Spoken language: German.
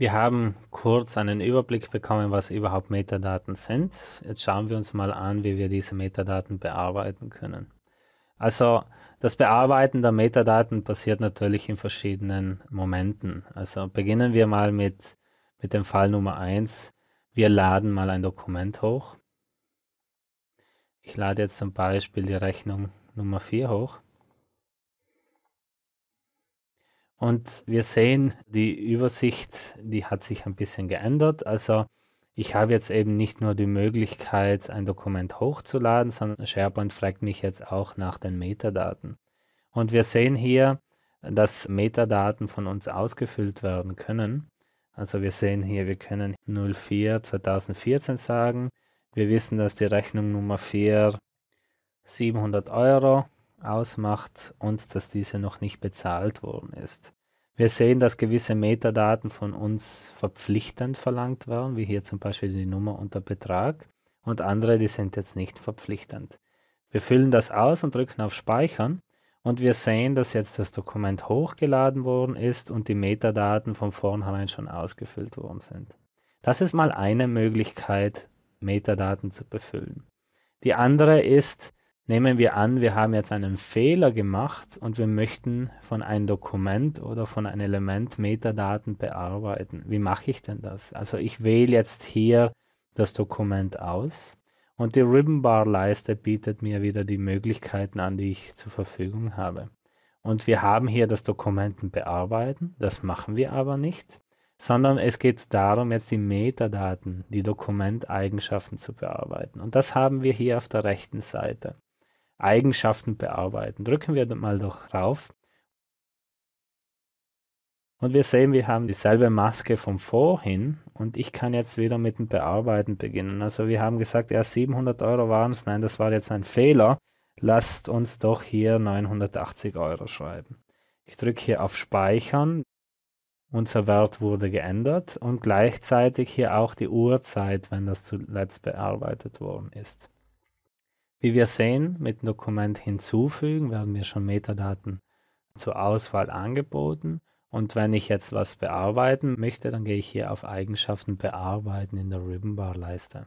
Wir haben kurz einen Überblick bekommen, was überhaupt Metadaten sind. Jetzt schauen wir uns mal an, wie wir diese Metadaten bearbeiten können. Also das Bearbeiten der Metadaten passiert natürlich in verschiedenen Momenten. Also beginnen wir mal mit, mit dem Fall Nummer 1. Wir laden mal ein Dokument hoch. Ich lade jetzt zum Beispiel die Rechnung Nummer 4 hoch. Und wir sehen, die Übersicht, die hat sich ein bisschen geändert. Also ich habe jetzt eben nicht nur die Möglichkeit, ein Dokument hochzuladen, sondern SharePoint fragt mich jetzt auch nach den Metadaten. Und wir sehen hier, dass Metadaten von uns ausgefüllt werden können. Also wir sehen hier, wir können 04 2014 sagen. Wir wissen, dass die Rechnung Nummer 4 700 Euro ausmacht und dass diese noch nicht bezahlt worden ist. Wir sehen, dass gewisse Metadaten von uns verpflichtend verlangt werden, wie hier zum Beispiel die Nummer und der Betrag, und andere, die sind jetzt nicht verpflichtend. Wir füllen das aus und drücken auf Speichern und wir sehen, dass jetzt das Dokument hochgeladen worden ist und die Metadaten von vornherein schon ausgefüllt worden sind. Das ist mal eine Möglichkeit, Metadaten zu befüllen. Die andere ist, Nehmen wir an, wir haben jetzt einen Fehler gemacht und wir möchten von einem Dokument oder von einem Element Metadaten bearbeiten. Wie mache ich denn das? Also ich wähle jetzt hier das Dokument aus und die Ribbon-Bar-Leiste bietet mir wieder die Möglichkeiten an, die ich zur Verfügung habe. Und wir haben hier das Dokumenten bearbeiten, das machen wir aber nicht, sondern es geht darum, jetzt die Metadaten, die Dokumenteigenschaften zu bearbeiten. Und das haben wir hier auf der rechten Seite. Eigenschaften bearbeiten. Drücken wir mal doch drauf. Und wir sehen, wir haben dieselbe Maske von vorhin und ich kann jetzt wieder mit dem Bearbeiten beginnen. Also wir haben gesagt, ja, 700 Euro waren es. Nein, das war jetzt ein Fehler. Lasst uns doch hier 980 Euro schreiben. Ich drücke hier auf Speichern. Unser Wert wurde geändert und gleichzeitig hier auch die Uhrzeit, wenn das zuletzt bearbeitet worden ist. Wie wir sehen, mit Dokument hinzufügen werden mir schon Metadaten zur Auswahl angeboten. Und wenn ich jetzt was bearbeiten möchte, dann gehe ich hier auf Eigenschaften bearbeiten in der Ribbon Bar Leiste.